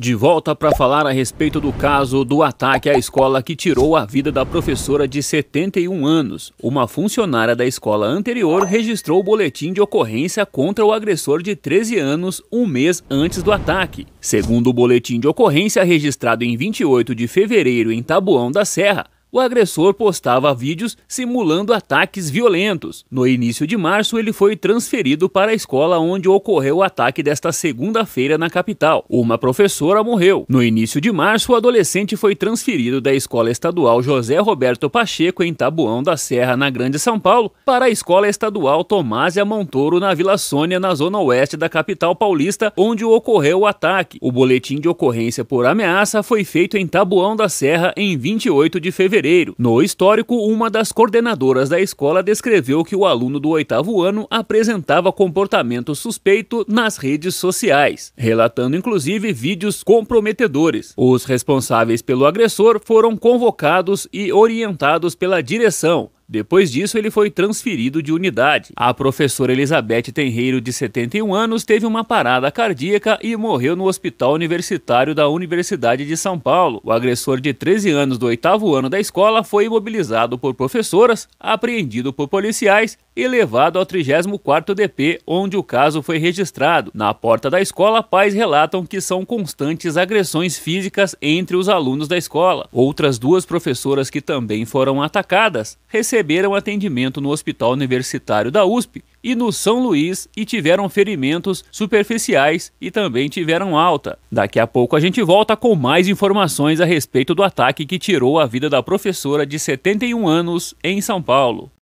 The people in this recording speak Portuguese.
De volta para falar a respeito do caso do ataque à escola que tirou a vida da professora de 71 anos. Uma funcionária da escola anterior registrou o boletim de ocorrência contra o agressor de 13 anos um mês antes do ataque. Segundo o boletim de ocorrência registrado em 28 de fevereiro em Tabuão da Serra, o agressor postava vídeos simulando ataques violentos. No início de março, ele foi transferido para a escola onde ocorreu o ataque desta segunda-feira na capital. Uma professora morreu. No início de março, o adolescente foi transferido da escola estadual José Roberto Pacheco, em Tabuão da Serra, na Grande São Paulo, para a escola estadual Tomásia Montoro, na Vila Sônia, na zona oeste da capital paulista, onde ocorreu o ataque. O boletim de ocorrência por ameaça foi feito em Tabuão da Serra em 28 de fevereiro fevereiro. No histórico, uma das coordenadoras da escola descreveu que o aluno do oitavo ano apresentava comportamento suspeito nas redes sociais, relatando inclusive vídeos comprometedores. Os responsáveis pelo agressor foram convocados e orientados pela direção, depois disso, ele foi transferido de unidade. A professora Elizabeth Tenreiro, de 71 anos, teve uma parada cardíaca e morreu no Hospital Universitário da Universidade de São Paulo. O agressor de 13 anos do oitavo ano da escola foi imobilizado por professoras, apreendido por policiais e levado ao 34º DP, onde o caso foi registrado. Na porta da escola, pais relatam que são constantes agressões físicas entre os alunos da escola. Outras duas professoras que também foram atacadas receberam receberam atendimento no Hospital Universitário da USP e no São Luís e tiveram ferimentos superficiais e também tiveram alta. Daqui a pouco a gente volta com mais informações a respeito do ataque que tirou a vida da professora de 71 anos em São Paulo.